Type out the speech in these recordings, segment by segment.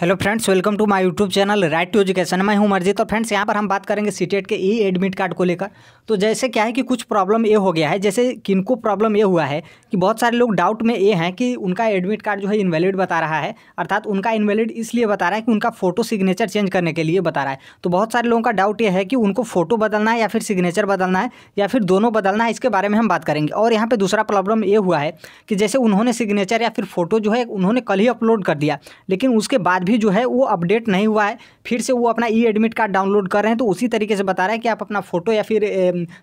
hello friends welcome to my YouTube channel right to education मैं हूं मर्जी तो फ्रेंड्स यहां पर हम बात करेंगे सीटेट के ई एडमिट कार्ड को लेकर तो जैसे क्या है कि कुछ प्रॉब्लम ये हो गया है जैसे किनको प्रॉब्लम ये हुआ है कि बहुत सारे लोग डाउट में ये हैं कि उनका एडमिट कार्ड जो है इनवैलिड बता रहा है अर्थात उनका इनवैलिड इसलिए बता रहा है कि उनका फोटो सिग्नेचर चेंज करने के लिए बता रहा है तो बहुत सारे लोगों का डाउट ये है कि उनको फोटो बदलना है या फिर सिग्नेचर बदलना है या फिर दोनों बदलना है इसके बारे में हम बात करेंगे और यहाँ पर दूसरा प्रॉब्लम ये हुआ है कि जैसे उन्होंने सिग्नेचर या फिर फोटो जो है उन्होंने कल ही अपलोड कर दिया लेकिन उसके बाद अभी जो है वो अपडेट नहीं हुआ है फिर से वो अपना ई एडमिट कार्ड डाउनलोड कर रहे हैं तो उसी तरीके से बता रहा है कि आप अपना फ़ोटो या फिर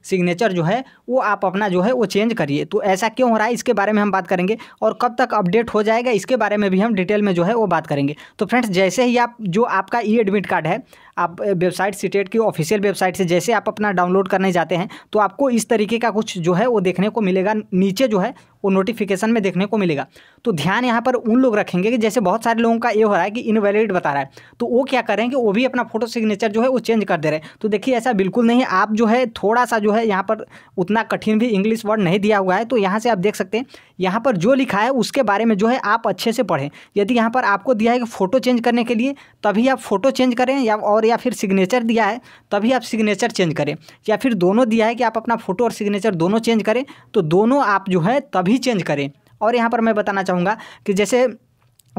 सिग्नेचर जो है वो आप अपना जो है वो चेंज करिए तो ऐसा क्यों हो रहा है इसके बारे में हम बात करेंगे और कब तक अपडेट हो जाएगा इसके बारे में भी हम डिटेल में जो है वो बात करेंगे तो फ्रेंड्स जैसे ही आप जो आपका ई एडमिट कार्ड है आप वेबसाइट स्टेट की ऑफिशियल वेबसाइट से जैसे आप अपना डाउनलोड करने जाते हैं तो आपको इस तरीके का कुछ जो है वो देखने को मिलेगा नीचे जो है वो नोटिफिकेशन में देखने को मिलेगा तो ध्यान यहाँ पर उन लोग रखेंगे कि जैसे बहुत सारे लोगों का ये हो रहा है कि इनवैलिड बता रहा है तो वो क्या करें कि वो भी अपना फोटो सिग्नेचर जो है वो चेंज कर दे रहे हैं तो देखिए ऐसा बिल्कुल नहीं आप जो है थोड़ा सा जो है यहाँ पर उतना कठिन भी इंग्लिश वर्ड नहीं दिया हुआ है तो यहाँ से आप देख सकते हैं यहाँ पर जो लिखा है उसके बारे में जो है आप अच्छे से पढ़ें यदि यहाँ पर आपको दिया है कि फ़ोटो चेंज करने के लिए तभी आप फोटो चेंज करें या और या फिर सिग्नेचर दिया है तभी आप सिग्नेचर चेंज करें या फिर दोनों दिया है कि आप अपना फ़ोटो और सिग्नेचर दोनों चेंज करें तो दोनों आप जो है तभी चेंज करें और यहाँ पर मैं बताना चाहूँगा कि जैसे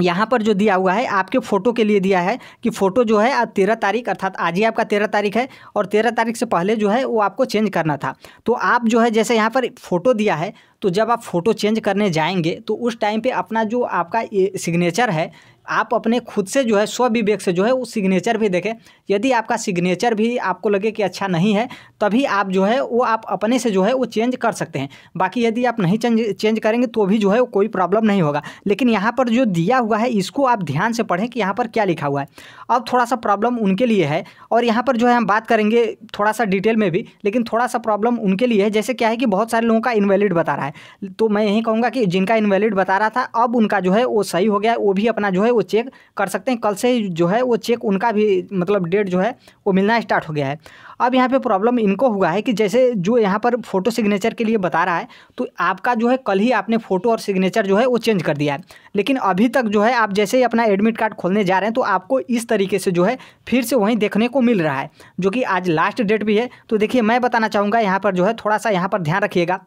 यहाँ पर जो दिया हुआ है आपके फ़ोटो के लिए दिया है कि फ़ोटो जो है तेरह तारीख अर्थात आज ही आपका तेरह तारीख है और तेरह तारीख से पहले जो है वो आपको चेंज करना था तो आप जो है जैसे यहाँ पर फ़ोटो दिया है तो जब आप फ़ोटो चेंज करने जाएंगे तो उस टाइम पे अपना जो आपका सिग्नेचर है आप अपने खुद से जो है स्वविवेक से जो है वो सिग्नेचर भी देखें यदि आपका सिग्नेचर भी आपको लगे कि अच्छा नहीं है तभी आप जो है वो आप अपने से जो है वो चेंज कर सकते हैं बाकी यदि आप नहीं चेंज चेंज करेंगे तो भी जो है कोई प्रॉब्लम नहीं होगा लेकिन यहाँ पर जो दिया हुआ है इसको आप ध्यान से पढ़ें कि यहाँ पर क्या लिखा हुआ है अब थोड़ा सा प्रॉब्लम उनके लिए है और यहाँ पर जो है हम बात करेंगे थोड़ा सा डिटेल में भी लेकिन थोड़ा सा प्रॉब्लम उनके लिए है जैसे क्या है कि बहुत सारे लोगों का इनवेलिड बता रहा है है तो मैं यही कहूँगा कि जिनका इनवैलिड बता रहा था अब उनका जो है वो सही हो गया है वो भी अपना जो है वो चेक कर सकते हैं कल से जो है वो चेक उनका भी मतलब डेट जो है वो मिलना स्टार्ट हो गया है अब यहाँ पे प्रॉब्लम इनको हुआ है कि जैसे जो यहाँ पर फोटो सिग्नेचर के लिए बता रहा है तो आपका जो है कल ही आपने फ़ोटो और सिग्नेचर जो है वो चेंज कर दिया है लेकिन अभी तक जो है आप जैसे ही अपना एडमिट कार्ड खोलने जा रहे हैं तो आपको इस तरीके से जो है फिर से वहीं देखने को मिल रहा है जो कि आज लास्ट डेट भी है तो देखिए मैं बताना चाहूँगा यहाँ पर जो है थोड़ा सा यहाँ पर ध्यान रखिएगा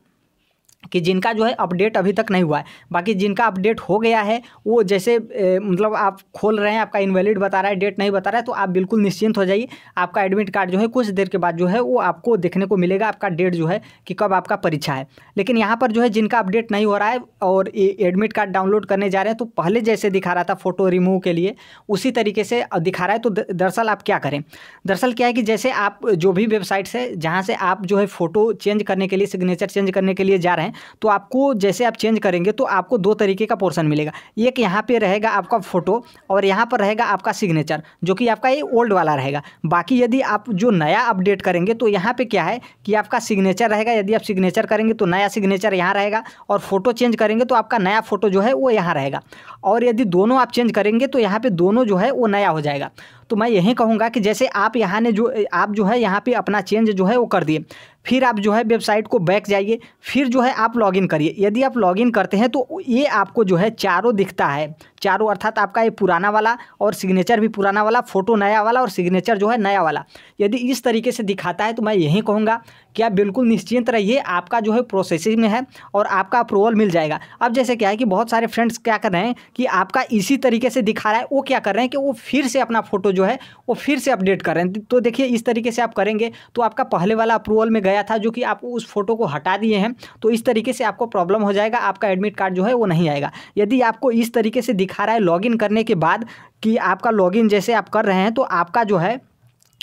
कि जिनका जो है अपडेट अभी तक नहीं हुआ है बाकी जिनका अपडेट हो गया है वो जैसे ए, मतलब आप खोल रहे हैं आपका इनवैलिड बता रहा है डेट नहीं बता रहा है तो आप बिल्कुल निश्चिंत हो जाइए आपका एडमिट कार्ड जो है कुछ देर के बाद जो है वो आपको देखने को मिलेगा आपका डेट जो है कि कब आपका परीक्षा है लेकिन यहाँ पर जो है जिनका अपडेट नहीं हो रहा है और एडमिट कार्ड डाउनलोड करने जा रहे हैं तो पहले जैसे दिखा रहा था फ़ोटो रिमूव के लिए उसी तरीके से दिखा रहा है तो दरअसल आप क्या करें दरअसल क्या है कि जैसे आप जो भी वेबसाइट से जहाँ से आप जो है फ़ोटो चेंज करने के लिए सिग्नेचर चेंज करने के लिए जा रहे हैं तो आपको जैसे आप चेंज करेंगे तो आपको दो तरीके का पोर्सन मिलेगा एक यहाँ पर रहेगा आपका फ़ोटो और यहाँ पर रहेगा आपका सिग्नेचर जो कि आपका ये ओल्ड वाला रहेगा बाकी यदि आप जो नया अपडेट करेंगे तो यहाँ पर क्या है कि आपका सिग्नेचर रहेगा यदि आप सिग्नेचर करेंगे तो नया सिग्नेचर यहाँ रहेगा और फ़ोटो चेंज करेंगे तो आपका नया फ़ोटो जो है वो यहाँ रहेगा और यदि दोनों आप चेंज करेंगे तो यहाँ पर दोनों जो है वो नया हो जाएगा तो मैं यही कहूँगा कि जैसे आप यहाँ ने जो आप जो है यहाँ पे अपना चेंज जो है वो कर दिए फिर आप जो है वेबसाइट को बैक जाइए फिर जो है आप लॉगिन करिए यदि आप लॉगिन करते हैं तो ये आपको जो है चारों दिखता है चारों अर्थात आपका ये पुराना वाला और सिग्नेचर भी पुराना वाला फ़ोटो नया वाला और सिग्नेचर जो है नया वाला यदि इस तरीके से दिखाता है तो मैं यही कहूँगा कि आप बिल्कुल निश्चिंत रहिए आपका जो है प्रोसेसिंग में है और आपका अप्रूवल मिल जाएगा अब जैसे क्या है कि बहुत सारे फ्रेंड्स क्या कर रहे हैं कि आपका इसी तरीके से दिखा रहा है वो क्या कर रहे हैं कि वो फिर से अपना फ़ोटो जो है वो फिर से अपडेट कर रहे हैं तो देखिए इस तरीके से आप करेंगे तो आपका पहले वाला अप्रूवल में गया था जो कि आप उस फोटो को हटा दिए हैं तो इस तरीके से आपको प्रॉब्लम हो जाएगा आपका एडमिट कार्ड जो है वो नहीं आएगा यदि आपको इस तरीके से दिख दिखा रहा है लॉगिन करने के बाद कि आपका लॉगिन जैसे आप कर रहे हैं तो आपका जो है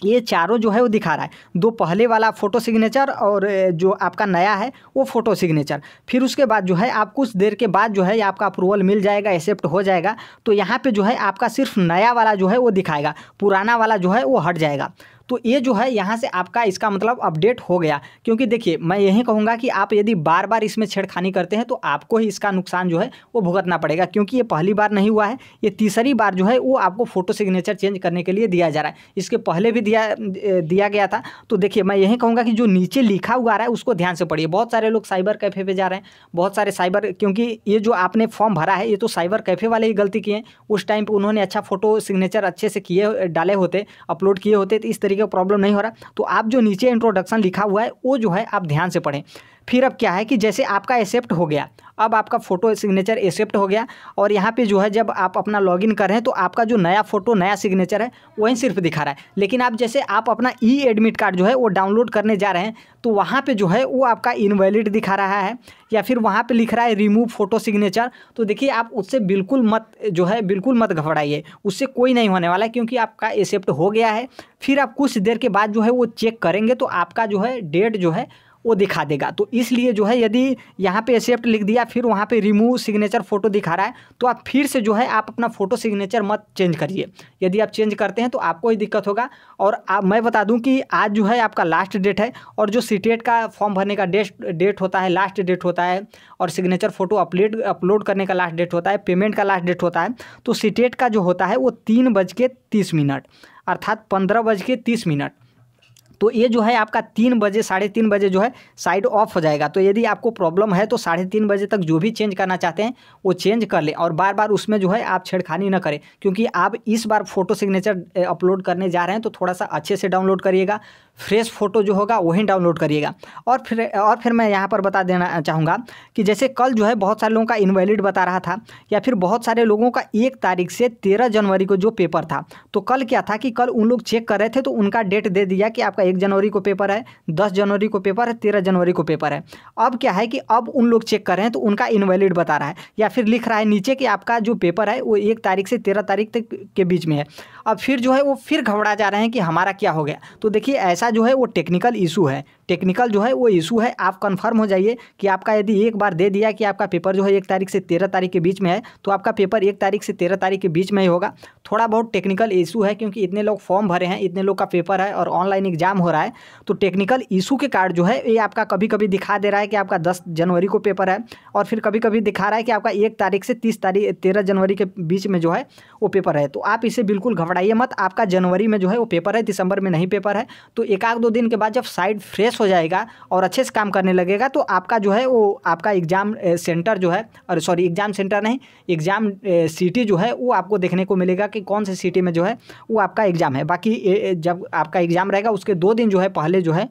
ये चारों जो है वो दिखा रहा है दो पहले वाला फ़ोटो सिग्नेचर और जो आपका नया है वो फ़ोटो सिग्नेचर फिर उसके बाद जो है आप कुछ देर के बाद जो है आपका अप्रूवल मिल जाएगा एक्सेप्ट हो जाएगा तो यहाँ पे जो है आपका सिर्फ नया वाला जो है वो दिखाएगा पुराना वाला जो है वो हट जाएगा तो ये जो है यहाँ से आपका इसका मतलब अपडेट हो गया क्योंकि देखिए मैं यही कहूँगा कि आप यदि बार बार इसमें छेड़खानी करते हैं तो आपको ही इसका नुकसान जो है वो भुगतना पड़ेगा क्योंकि ये पहली बार नहीं हुआ है ये तीसरी बार जो है वो आपको फ़ोटो सिग्नेचर चेंज करने के लिए दिया जा रहा है इसके पहले भी दिया दिया गया था तो देखिए मैं यही कहूँगा कि जो नीचे लिखा हुआ रहा है उसको ध्यान से पढ़िए बहुत सारे लोग साइबर कैफे पर जा रहे हैं बहुत सारे साइबर क्योंकि ये जो आपने फॉर्म भरा है ये तो साइबर कैफे वाले ही गलती किए हैं उस टाइम पर उन्होंने अच्छा फोटो सिग्नेचर अच्छे से किए डाले होते अपलोड किए होते तो इस तरीके तरीके का प्रॉब्लम नहीं हो रहा तो आप जो नीचे इंट्रोडक्शन लिखा हुआ है वो जो है आप ध्यान से पढ़ें फिर अब क्या है कि जैसे आपका एक्सेप्ट हो गया अब आपका फ़ोटो सिग्नेचर एक्सेप्ट हो गया और यहाँ पे जो है जब आप अपना लॉगिन कर रहे हैं तो आपका जो नया फ़ोटो नया सिग्नेचर है वही सिर्फ दिखा रहा है लेकिन आप जैसे आप अपना ई एडमिट कार्ड जो है वो डाउनलोड करने जा रहे हैं तो वहाँ पे जो है वो आपका इनवैलिड दिखा रहा है या फिर वहाँ पे लिख रहा है रिमूव फोटो सिग्नेचर तो देखिए आप उससे बिल्कुल मत जो है बिल्कुल मत घबराइए उससे कोई नहीं होने वाला क्योंकि आपका एक्सेप्ट हो गया है फिर आप कुछ देर के बाद जो है वो चेक करेंगे तो आपका जो है डेट जो है वो दिखा देगा तो इसलिए जो है यदि यहाँ पे एक्सेप्ट लिख दिया फिर वहाँ पे रिमूव सिग्नेचर फोटो दिखा रहा है तो आप फिर से जो है आप अपना फोटो सिग्नेचर मत चेंज करिए यदि आप चेंज करते हैं तो आपको ही दिक्कत होगा और आप मैं बता दूं कि आज जो है आपका लास्ट डेट है और जो सीटेट का फॉर्म भरने का डेट डेट होता है लास्ट डेट होता है और सिग्नेचर फोटो अपलेट अपलोड करने का लास्ट डेट होता है पेमेंट का लास्ट डेट होता है तो सीटेट का जो होता है वो तीन बज के तीस मिनट अर्थात पंद्रह बज के तीस मिनट तो ये जो है आपका तीन बजे साढ़े तीन बजे जो है साइड ऑफ हो जाएगा तो यदि आपको प्रॉब्लम है तो साढ़े तीन बजे तक जो भी चेंज करना चाहते हैं वो चेंज कर लें और बार बार उसमें जो है आप छेड़खानी ना करें क्योंकि आप इस बार फोटो सिग्नेचर अपलोड करने जा रहे हैं तो थोड़ा सा अच्छे से डाउनलोड करिएगा फ्रेश फ़ोटो जो होगा वही डाउनलोड करिएगा और फिर और फिर मैं यहाँ पर बता देना चाहूँगा कि जैसे कल जो है बहुत सारे लोगों का इनवैलिड बता रहा था या फिर बहुत सारे लोगों का एक तारीख से तेरह जनवरी को जो पेपर था तो कल क्या था कि कल उन लोग चेक कर रहे थे तो उनका डेट दे दिया कि आपका एक जनवरी को पेपर है दस जनवरी को पेपर है तेरह जनवरी को पेपर है अब क्या है कि अब उन लोग चेक कर रहे हैं तो उनका इनवैलिड बता रहा है या फिर लिख रहा है नीचे कि आपका जो पेपर है वो एक तारीख से तेरह तारीख तक के बीच में है अब फिर जो है वो फिर घबरा जा रहे हैं कि हमारा क्या हो गया तो देखिए ऐसा जो है वो टेक्निकल इशू है टेक्निकल जो है वो इशू है आप कन्फर्म हो जाइए कि आपका यदि एक बार दे दिया कि आपका पेपर जो है एक तारीख से तेरह तारीख के बीच में है तो आपका पेपर एक तारीख से तेरह तारीख के बीच में ही होगा थोड़ा बहुत टेक्निकल इशू है क्योंकि इतने लोग फॉर्म भरे हैं इतने लोग का पेपर है और ऑनलाइन एग्जाम हो रहा है तो टेक्निकल इशू के कारण जो है ये आपका कभी कभी दिखा दे रहा है कि आपका दस जनवरी को पेपर है और फिर कभी कभी दिखा रहा है कि आपका एक तारीख से तीस तारीख तेरह जनवरी के बीच में जो है वो पेपर है तो आप इसे बिल्कुल घबराइए मत आपका जनवरी में जो है वो पेपर है दिसंबर में नहीं पेपर है तो एक आध दो दिन के बाद जब साइड फ्रेश रिलैक्स हो जाएगा और अच्छे से काम करने लगेगा तो आपका जो है वो आपका एग्ज़ाम सेंटर जो है और सॉरी एग्ज़ाम सेंटर नहीं एग्ज़ाम सिटी जो है वो आपको देखने को मिलेगा कि कौन से सिटी में जो है वो आपका एग्ज़ाम है बाकी जब आपका एग्ज़ाम रहेगा उसके दो दिन जो है पहले जो है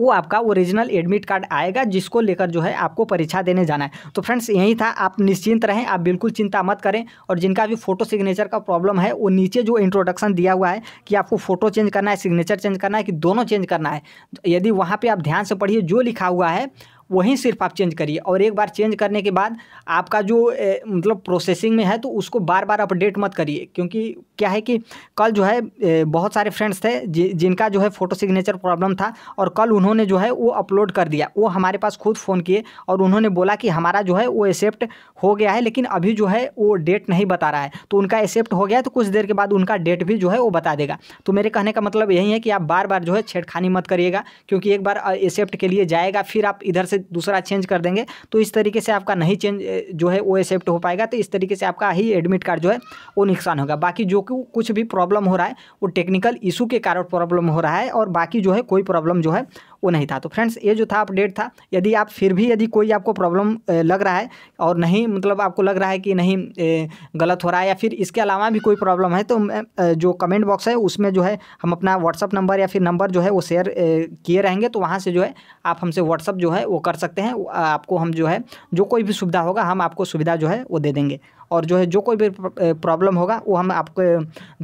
वो आपका ओरिजिनल एडमिट कार्ड आएगा जिसको लेकर जो है आपको परीक्षा देने जाना है तो फ्रेंड्स यही था आप निश्चिंत रहें आप बिल्कुल चिंता मत करें और जिनका भी फोटो सिग्नेचर का प्रॉब्लम है वो नीचे जो इंट्रोडक्शन दिया हुआ है कि आपको फोटो चेंज करना है सिग्नेचर चेंज करना है कि दोनों चेंज करना है तो यदि वहाँ पर आप ध्यान से पढ़िए जो लिखा हुआ है वहीं सिर्फ आप चेंज करिए और एक बार चेंज करने के बाद आपका जो ए, मतलब प्रोसेसिंग में है तो उसको बार बार अपडेट मत करिए क्योंकि क्या है कि कल जो है ए, बहुत सारे फ्रेंड्स थे जि, जिनका जो है फ़ोटो सिग्नेचर प्रॉब्लम था और कल उन्होंने जो है वो अपलोड कर दिया वो हमारे पास खुद फ़ोन किए और उन्होंने बोला कि हमारा जो है वो एक्सेप्ट हो गया है लेकिन अभी जो है वो डेट नहीं बता रहा है तो उनका एक्सेप्ट हो गया तो कुछ देर के बाद उनका डेट भी जो है वो बता देगा तो मेरे कहने का मतलब यही है कि आप बार बार जो है छेड़खानी मत करिएगा क्योंकि एक बार एक्सेप्ट के लिए जाएगा फिर आप इधर से दूसरा चेंज कर देंगे तो इस तरीके से आपका नहीं चेंज जो है वो एक्सेप्ट हो पाएगा तो इस तरीके से आपका ही एडमिट कार्ड जो है वो नुकसान होगा बाकी जो कुछ भी प्रॉब्लम हो रहा है वो टेक्निकल इशू के कारण प्रॉब्लम हो रहा है और बाकी जो है कोई प्रॉब्लम जो है वो नहीं था तो फ्रेंड्स ये जो था अपडेट था यदि आप फिर भी यदि कोई आपको प्रॉब्लम लग रहा है और नहीं मतलब आपको लग रहा है कि नहीं गलत हो रहा है या फिर इसके अलावा भी कोई प्रॉब्लम है तो जो कमेंट बॉक्स है उसमें जो है हम अपना व्हाट्सअप नंबर या फिर नंबर जो है वो शेयर किए रहेंगे तो वहाँ से जो है आप हमसे व्हाट्सअप जो है वो कर सकते हैं आपको हम जो है जो कोई भी सुविधा होगा हम आपको सुविधा जो है वो दे देंगे और जो है जो कोई भी प्रॉब्लम होगा वो हम आपके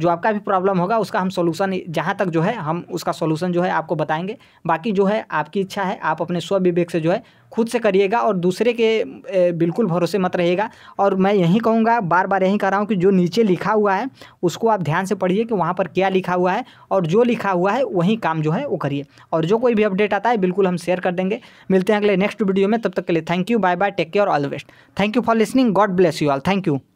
जो आपका भी प्रॉब्लम होगा उसका हम सोल्यूशन जहाँ तक जो है हम उसका सोल्यूशन जो है आपको बताएंगे बाकी जो है आपकी इच्छा है आप अपने स्वविवेक से जो है खुद से करिएगा और दूसरे के बिल्कुल भरोसे मत रहिएगा और मैं यही कहूँगा बार बार यही कह रहा हूँ कि जो नीचे लिखा हुआ है उसको आप ध्यान से पढ़िए कि वहाँ पर क्या लिखा हुआ है और जो लिखा हुआ है वही काम जो है वो करिए और जो कोई भी अपडेट आता है बिल्कुल हम शेयर कर देंगे मिलते हैं अगले नेक्स्ट वीडियो में तब तक के लिए thank you bye bye take care all the best thank you for listening God bless you all thank you